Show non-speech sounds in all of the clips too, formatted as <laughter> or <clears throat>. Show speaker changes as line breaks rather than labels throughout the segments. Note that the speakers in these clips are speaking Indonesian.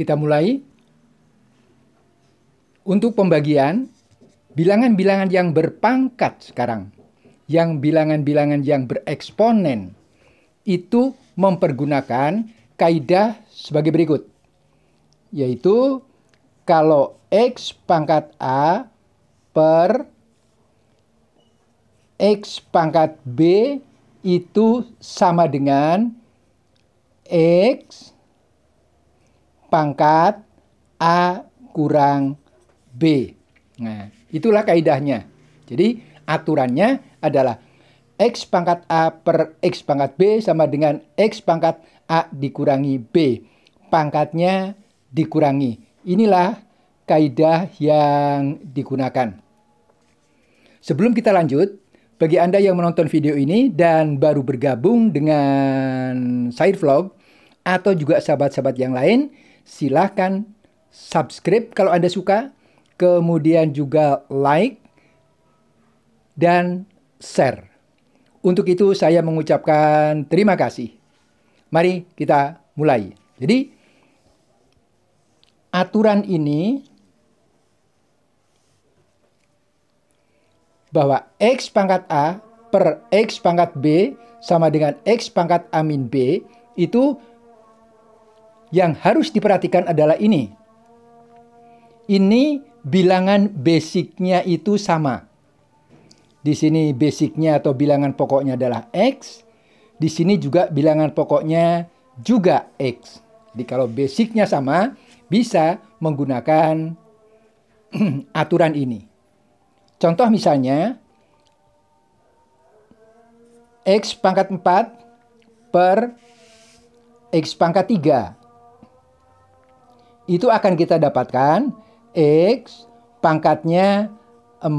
Kita mulai. Untuk pembagian, bilangan-bilangan yang berpangkat sekarang, yang bilangan-bilangan yang bereksponen, itu mempergunakan kaidah sebagai berikut. Yaitu, kalau X pangkat A per X pangkat B itu sama dengan X pangkat A kurang B. Nah, itulah kaidahnya. Jadi aturannya adalah X pangkat A per X pangkat B sama dengan X pangkat A dikurangi B. Pangkatnya dikurangi. Inilah kaidah yang digunakan. Sebelum kita lanjut, bagi Anda yang menonton video ini dan baru bergabung dengan Side Vlog atau juga sahabat-sahabat yang lain, silahkan subscribe kalau Anda suka, kemudian juga like dan share. Untuk itu saya mengucapkan terima kasih. Mari kita mulai. Jadi aturan ini bahwa X pangkat A per X pangkat B sama dengan X pangkat A min B itu yang harus diperhatikan adalah ini. Ini bilangan basicnya itu sama. Di sini basicnya atau bilangan pokoknya adalah X. Di sini juga bilangan pokoknya juga X. Jadi kalau basicnya sama, bisa menggunakan <clears throat> aturan ini. Contoh misalnya, X pangkat 4 per X pangkat 3 itu akan kita dapatkan X pangkatnya 4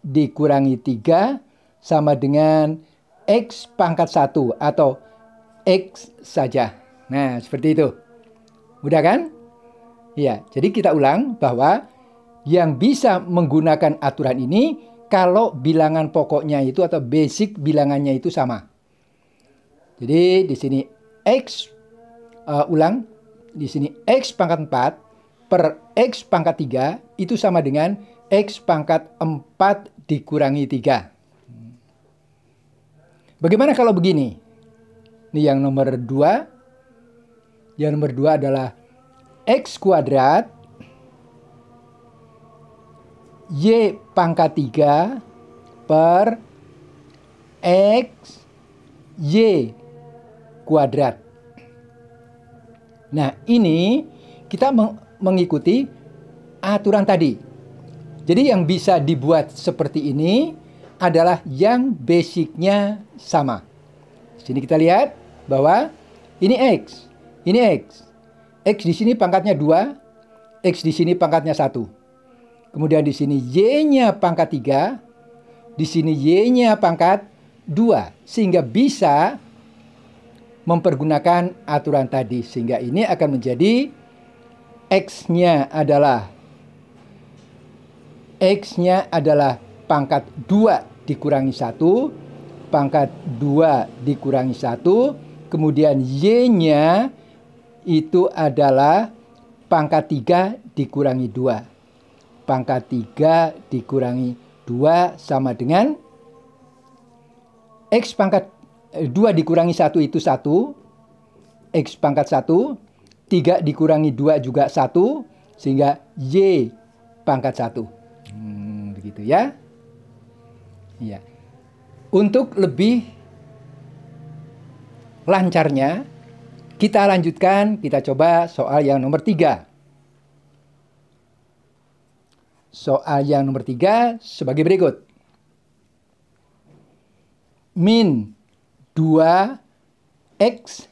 dikurangi 3 sama dengan X pangkat 1 atau X saja. Nah, seperti itu. Mudah kan? Ya, jadi kita ulang bahwa yang bisa menggunakan aturan ini kalau bilangan pokoknya itu atau basic bilangannya itu sama. Jadi di sini X uh, ulang di sini X pangkat 4 per X pangkat 3 itu sama dengan X pangkat 4 dikurangi 3. Bagaimana kalau begini? Ini yang nomor 2. Yang nomor 2 adalah X kuadrat Y pangkat 3 per X Y kuadrat. Nah, ini kita mengikuti aturan tadi. Jadi yang bisa dibuat seperti ini adalah yang basicnya sama. Sini kita lihat bahwa ini X, ini X. X di sini pangkatnya 2, X di sini pangkatnya 1. Kemudian di sini Y-nya pangkat 3, di sini Y-nya pangkat 2. Sehingga bisa mempergunakan aturan tadi sehingga ini akan menjadi x-nya adalah x-nya adalah pangkat 2 dikurangi 1 pangkat 2 dikurangi 1 kemudian y-nya itu adalah pangkat 3 dikurangi 2 pangkat 3 dikurangi 2 sama dengan x pangkat 2 eh, dikurangi 1 itu 1, X pangkat 1, 3 dikurangi 2 juga 1, sehingga Y pangkat 1. Hmm, begitu ya. Iya. Untuk lebih lancarnya, kita lanjutkan, kita coba soal yang nomor 3 soal yang nomor tiga sebagai berikut. Min 2x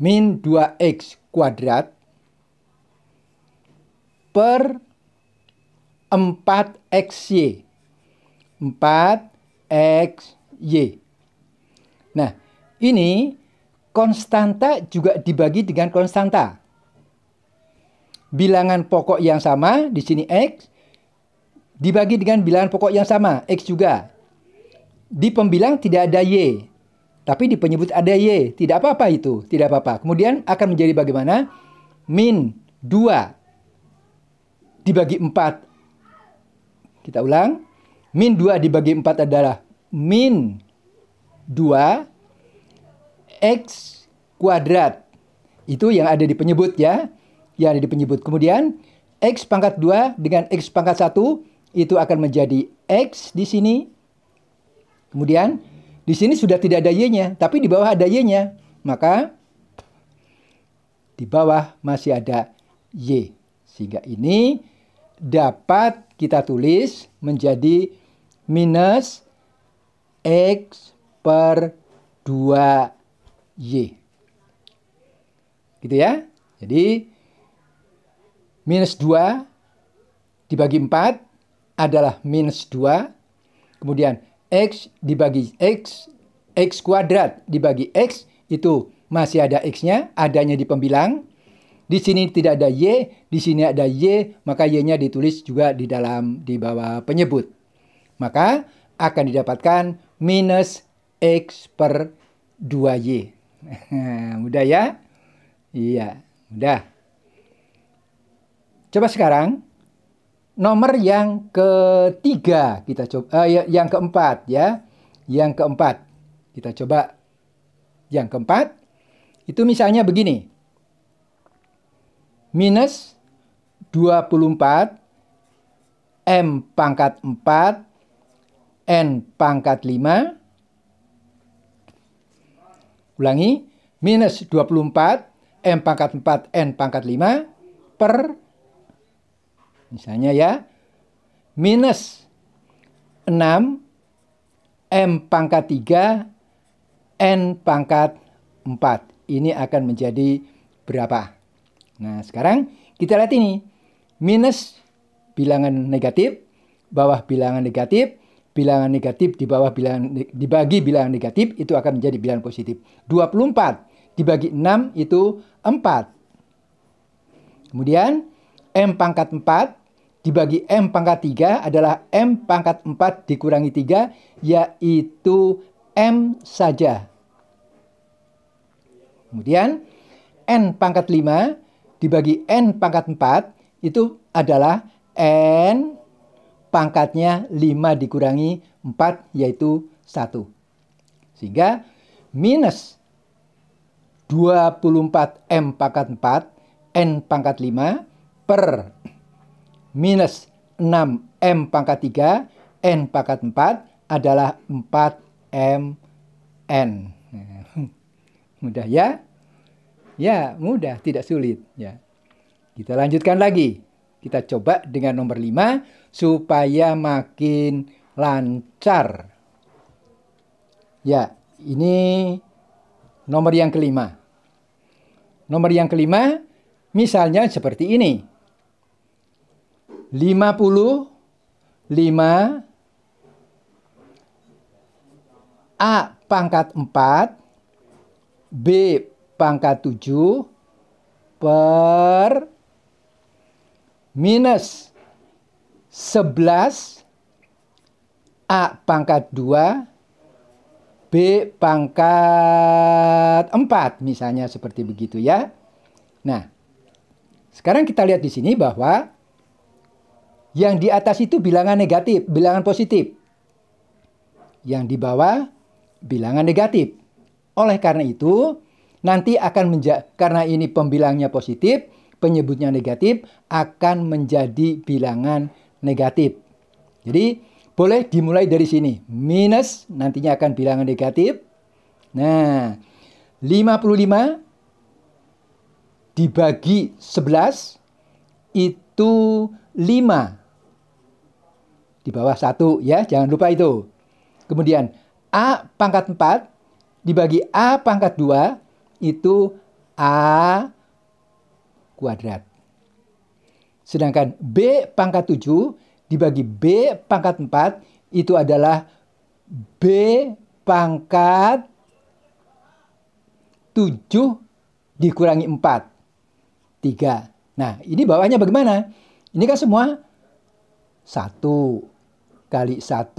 min 2x kuadrat per 4xy. 4xy. Nah, ini konstanta juga dibagi dengan konstanta. Bilangan pokok yang sama, di sini x, dibagi dengan bilangan pokok yang sama, x juga. Di pembilang tidak ada Y, tapi di penyebut ada Y. Tidak apa-apa itu, tidak apa-apa. Kemudian akan menjadi bagaimana? Min 2 dibagi 4. Kita ulang. Min 2 dibagi 4 adalah min 2 X kuadrat. Itu yang ada di penyebut ya. Yang ada di penyebut. Kemudian X pangkat 2 dengan X pangkat 1 itu akan menjadi X di sini Kemudian di sini sudah tidak ada y-nya, tapi di bawah ada y-nya. Maka di bawah masih ada y. Sehingga ini dapat kita tulis menjadi minus x per 2y. Gitu ya. Jadi minus 2 dibagi 4 adalah minus 2. Kemudian X dibagi X, X kuadrat dibagi X, itu masih ada X-nya, adanya di pembilang. Di sini tidak ada Y, di sini ada Y, maka Y-nya ditulis juga di dalam, di bawah penyebut. Maka akan didapatkan minus X per 2Y. <laughs> mudah ya? Iya, mudah. Coba sekarang nomor yang ketiga kita coba uh, yang keempat ya yang keempat kita coba yang keempat itu misalnya begini minus 24 M pangkat 4 N pangkat 5 ulangi minus 24 M pangkat 4 N pangkat 5 per Misalnya ya, minus 6 M pangkat 3 N pangkat 4. Ini akan menjadi berapa? Nah, sekarang kita lihat ini. Minus bilangan negatif, bawah bilangan negatif, bilangan negatif di bawah bilangan dibagi bilangan negatif itu akan menjadi bilangan positif. 24 dibagi 6 itu 4. Kemudian M pangkat 4 dibagi M pangkat 3 adalah M pangkat 4 dikurangi 3, yaitu M saja. Kemudian, N pangkat 5 dibagi N pangkat 4, itu adalah N pangkatnya 5 dikurangi 4, yaitu 1. Sehingga, minus 24M pangkat 4, N pangkat 5, per minus 6M pangkat 3, N pangkat 4 adalah 4MN. <laughs> Mudah ya? Ya, mudah, tidak sulit. Ya. Kita lanjutkan lagi. Kita coba dengan nomor 5 supaya makin lancar. Ya, ini nomor yang kelima. Nomor yang kelima misalnya seperti ini lima puluh lima A pangkat empat B pangkat tujuh per minus sebelas A pangkat dua B pangkat empat misalnya seperti begitu ya. Nah, sekarang kita lihat di sini bahwa yang di atas itu bilangan negatif, bilangan positif. Yang di bawah bilangan negatif. Oleh karena itu, nanti akan menjadi karena ini pembilangnya positif, penyebutnya negatif akan menjadi bilangan negatif. Jadi, boleh dimulai dari sini. Minus nantinya akan bilangan negatif. Nah, 55 dibagi 11 itu 5 di bawah 1 ya, jangan lupa itu. Kemudian A pangkat 4 dibagi A pangkat 2 itu A kuadrat. Sedangkan B pangkat 7 dibagi B pangkat 4 itu adalah B pangkat 7 dikurangi 4. 3. Nah, ini bawahnya bagaimana? Ini kan semua 1, kali 1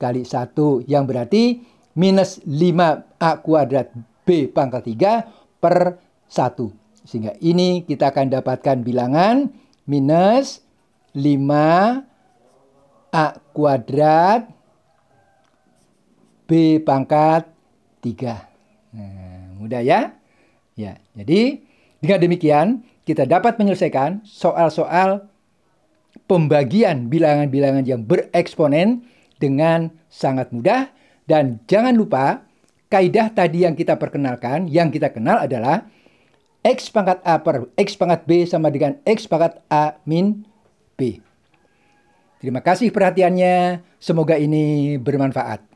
kali 1 yang berarti minus 5 A kuadrat B pangkat 3 per 1. Sehingga ini kita akan dapatkan bilangan minus 5 A kuadrat B pangkat 3. Nah, mudah ya? Ya, jadi dengan demikian kita dapat menyelesaikan soal-soal pembagian bilangan-bilangan yang bereksponen dengan sangat mudah. Dan jangan lupa, kaidah tadi yang kita perkenalkan, yang kita kenal adalah X pangkat A per X pangkat B sama dengan X pangkat A min B. Terima kasih perhatiannya. Semoga ini bermanfaat.